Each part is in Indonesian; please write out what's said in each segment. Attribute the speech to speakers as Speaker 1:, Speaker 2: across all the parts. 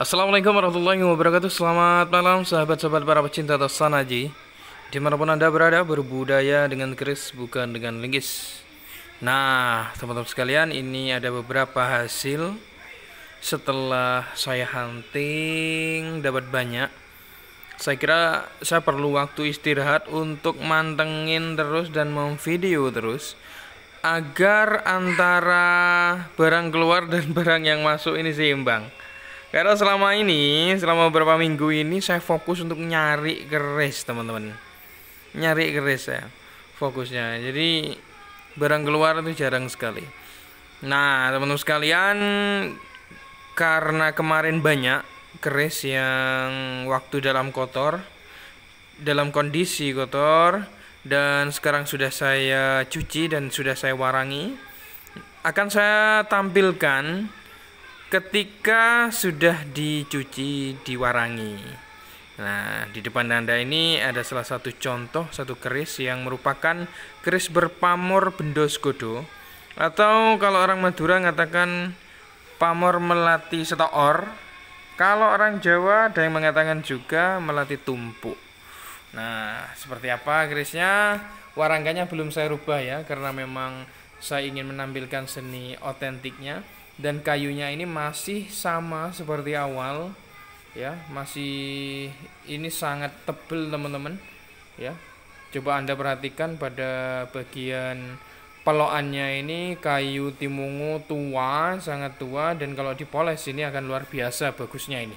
Speaker 1: Assalamualaikum warahmatullahi wabarakatuh Selamat malam sahabat-sahabat para pecinta haji Dimanapun anda berada berbudaya dengan keris bukan dengan linggis Nah teman-teman sekalian ini ada beberapa hasil Setelah saya hunting dapat banyak Saya kira saya perlu waktu istirahat untuk mantengin terus dan memvideo terus Agar antara barang keluar dan barang yang masuk ini seimbang karena selama ini, selama beberapa minggu ini saya fokus untuk nyari keris, teman-teman. Nyari keris ya fokusnya. Jadi barang keluar itu jarang sekali. Nah, teman-teman sekalian, karena kemarin banyak keris yang waktu dalam kotor, dalam kondisi kotor dan sekarang sudah saya cuci dan sudah saya warangi. Akan saya tampilkan ketika sudah dicuci diwarangi. Nah, di depan Anda ini ada salah satu contoh satu keris yang merupakan keris berpamor bendo skodo atau kalau orang Madura mengatakan pamor melati setoor. Kalau orang Jawa ada yang mengatakan juga melati tumpuk. Nah, seperti apa kerisnya? Warangganya belum saya rubah ya karena memang saya ingin menampilkan seni otentiknya dan kayunya ini masih sama seperti awal ya masih ini sangat tebel teman-teman ya coba anda perhatikan pada bagian peloannya ini kayu timungu tua sangat tua dan kalau dipoles ini akan luar biasa bagusnya ini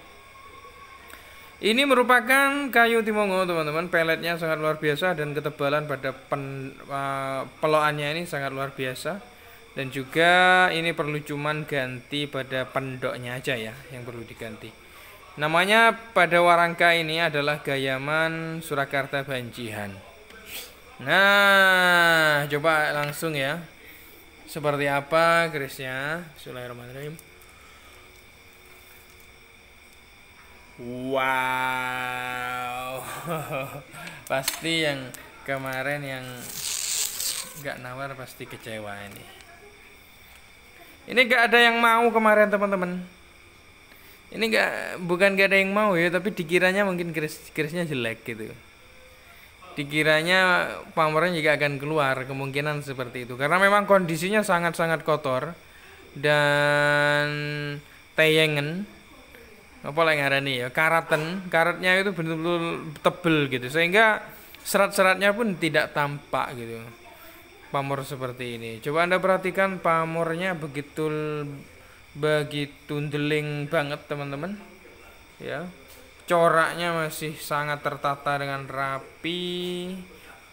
Speaker 1: ini merupakan kayu timungu teman-teman peletnya sangat luar biasa dan ketebalan pada pen, uh, eh, peloannya ini sangat luar biasa dan juga ini perlu cuman ganti pada pendoknya aja ya yang perlu diganti namanya pada warangka ini adalah Gayaman Surakarta Banjihan nah coba langsung ya seperti apa kerisnya Bismillahirrahmanirrahim wow pasti yang kemarin yang nggak nawar pasti kecewa ini ini gak ada yang mau kemarin teman-teman. Ini gak bukan gak ada yang mau ya, tapi dikiranya mungkin kris-krisnya jelek gitu. Dikiranya pameran juga akan keluar kemungkinan seperti itu karena memang kondisinya sangat-sangat kotor dan teyengen apa ada ngarani ya karaten karatnya itu betul-betul tebel gitu sehingga serat-seratnya pun tidak tampak gitu pamor seperti ini. Coba Anda perhatikan pamornya begitu begitu deling banget, teman-teman. Ya. Coraknya masih sangat tertata dengan rapi.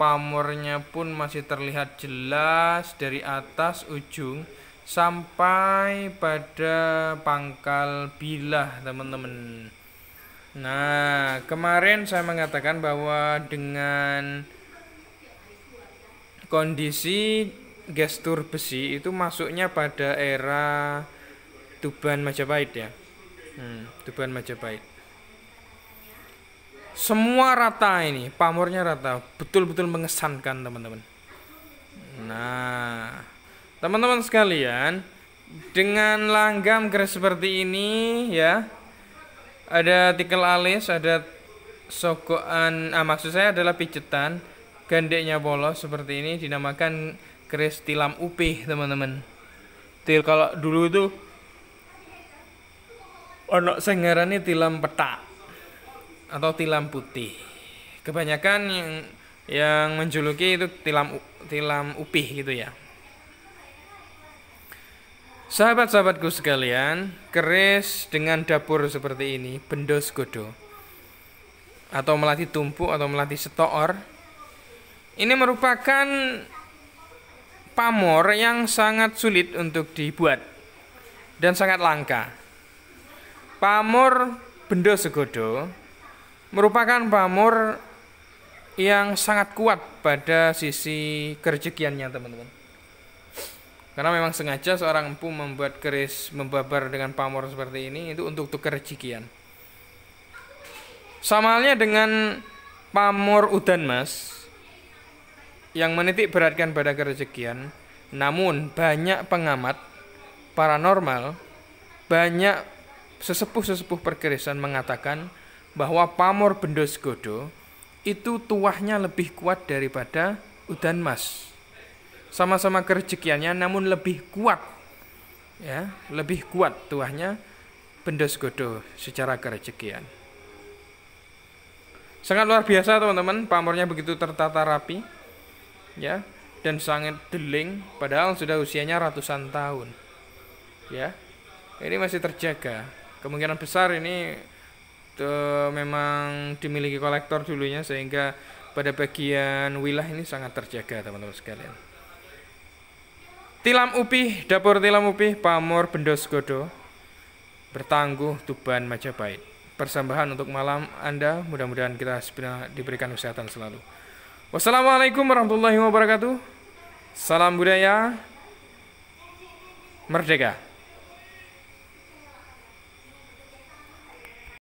Speaker 1: Pamornya pun masih terlihat jelas dari atas ujung sampai pada pangkal bilah, teman-teman. Nah, kemarin saya mengatakan bahwa dengan kondisi gestur besi itu masuknya pada era Tuban Majapahit ya. Hmm, Tuban Majapahit. Semua rata ini, pamornya rata, betul-betul mengesankan teman-teman. Nah, teman-teman sekalian, dengan langgam keris seperti ini ya, ada tikel alis, ada sogokan, ah maksud saya adalah pijetan, gandeknya polos seperti ini dinamakan keris tilam upih teman-teman til kalau dulu itu ono sengarani tilam petak atau tilam putih kebanyakan yang yang menjuluki itu tilam tilam upih gitu ya Sahabat-sahabatku sekalian, keris dengan dapur seperti ini, bendos godo, atau melati tumpuk atau melati setoor, ini merupakan pamor yang sangat sulit untuk dibuat dan sangat langka. Pamor Bendo Segodo merupakan pamor yang sangat kuat pada sisi kerjekiannya teman-teman. Karena memang sengaja seorang empu membuat keris membabar dengan pamor seperti ini itu untuk tukar rezekian. Sama halnya dengan pamor udan mas, yang menitik beratkan pada kerejekian, namun banyak pengamat paranormal, banyak sesepuh-sesepuh perkerisan mengatakan bahwa pamor bendo segodo itu tuahnya lebih kuat daripada udan mas. Sama-sama kerejekiannya namun lebih kuat. Ya, lebih kuat tuahnya bendo segodo secara kerejekian. Sangat luar biasa teman-teman, pamornya begitu tertata rapi ya dan sangat deling padahal sudah usianya ratusan tahun ya ini masih terjaga kemungkinan besar ini tuh, memang dimiliki kolektor dulunya sehingga pada bagian wilayah ini sangat terjaga teman-teman sekalian tilam Upi, dapur tilam Upi, pamor bendos godo bertangguh tuban majapahit persembahan untuk malam anda mudah-mudahan kita diberikan kesehatan selalu Wassalamualaikum warahmatullahi wabarakatuh. Salam budaya. Merdeka.